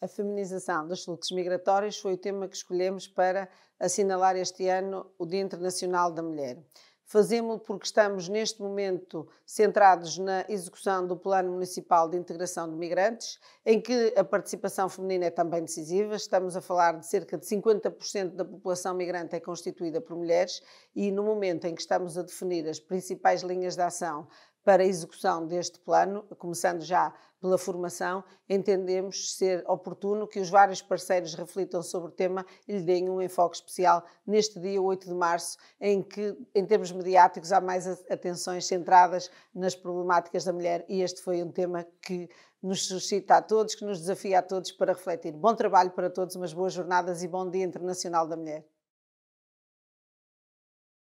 a feminização dos fluxos migratórios foi o tema que escolhemos para assinalar este ano o Dia Internacional da Mulher. Fazemos-lo porque estamos neste momento centrados na execução do Plano Municipal de Integração de Migrantes, em que a participação feminina é também decisiva. Estamos a falar de cerca de 50% da população migrante é constituída por mulheres e no momento em que estamos a definir as principais linhas de ação para a execução deste plano, começando já pela formação, entendemos ser oportuno que os vários parceiros reflitam sobre o tema e lhe deem um enfoque especial neste dia 8 de março, em que, em termos mediáticos, há mais atenções centradas nas problemáticas da mulher e este foi um tema que nos suscita a todos, que nos desafia a todos para refletir. Bom trabalho para todos, umas boas jornadas e bom Dia Internacional da Mulher.